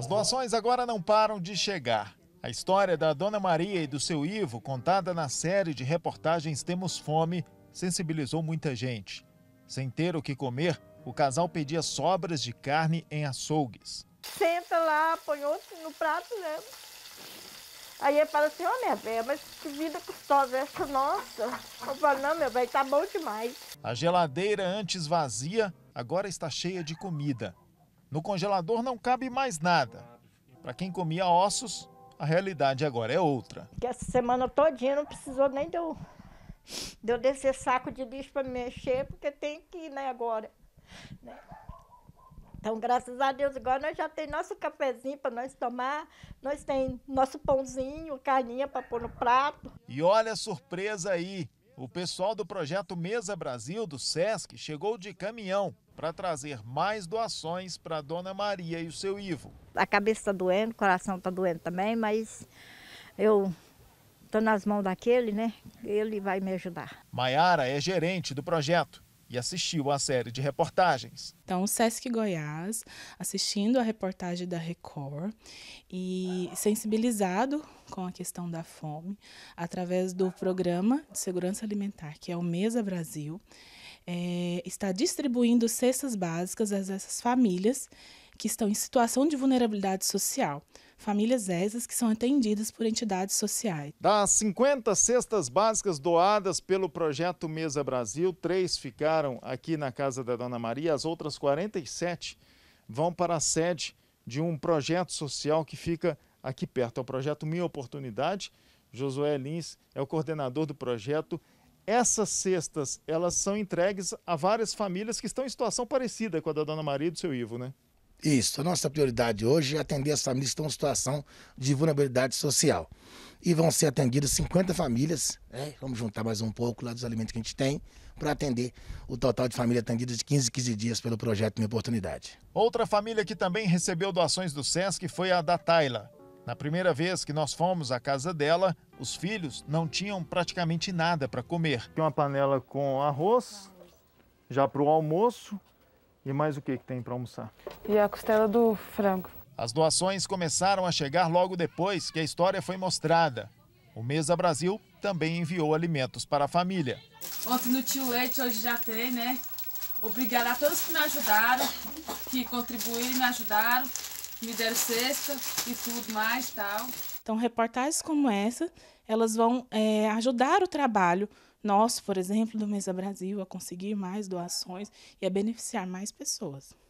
As doações agora não param de chegar. A história da Dona Maria e do seu Ivo, contada na série de reportagens Temos Fome, sensibilizou muita gente. Sem ter o que comer, o casal pedia sobras de carne em açougues. Senta lá, põe outro no prato, né? Aí ele fala assim, ô oh, minha velha, mas que vida custosa é essa nossa? Eu falo, não, meu velho, tá bom demais. A geladeira antes vazia, agora está cheia de comida. No congelador não cabe mais nada. Para quem comia ossos, a realidade agora é outra. Que essa semana todinha não precisou nem de eu, de eu descer saco de lixo para mexer, porque tem que ir né, agora. Né? Então, graças a Deus, agora nós já tem nosso cafezinho para nós tomar, nós tem nosso pãozinho, carninha para pôr no prato. E olha a surpresa aí, o pessoal do projeto Mesa Brasil do SESC chegou de caminhão para trazer mais doações para Dona Maria e o seu Ivo. A cabeça está doendo, o coração está doendo também, mas eu estou nas mãos daquele, né? Ele vai me ajudar. Maiara é gerente do projeto e assistiu à série de reportagens. Então, o Sesc Goiás, assistindo a reportagem da Record e sensibilizado com a questão da fome, através do Programa de Segurança Alimentar, que é o Mesa Brasil, é, está distribuindo cestas básicas a essas famílias que estão em situação de vulnerabilidade social famílias essas que são atendidas por entidades sociais. Das 50 cestas básicas doadas pelo projeto Mesa Brasil, três ficaram aqui na casa da Dona Maria, as outras 47 vão para a sede de um projeto social que fica aqui perto. É o projeto Minha Oportunidade. Josué Lins é o coordenador do projeto essas cestas elas são entregues a várias famílias que estão em situação parecida com a da Dona Maria e do seu Ivo, né? Isso. A nossa prioridade hoje é atender as famílias que estão em situação de vulnerabilidade social. E vão ser atendidas 50 famílias. Né? Vamos juntar mais um pouco lá dos alimentos que a gente tem para atender o total de famílias atendidas de 15 15 dias pelo projeto Minha Oportunidade. Outra família que também recebeu doações do SESC foi a da Taila. Na primeira vez que nós fomos à casa dela, os filhos não tinham praticamente nada para comer. Uma panela com arroz, já para o almoço, e mais o que, que tem para almoçar? E a costela do frango. As doações começaram a chegar logo depois que a história foi mostrada. O Mesa Brasil também enviou alimentos para a família. Ontem no Tio Leite, hoje já tem, né? Obrigada a todos que me ajudaram, que contribuíram, me ajudaram, me deram cesta e tudo mais tal. Então, reportagens como essa, elas vão é, ajudar o trabalho nós, por exemplo, do Mesa Brasil, a conseguir mais doações e a beneficiar mais pessoas.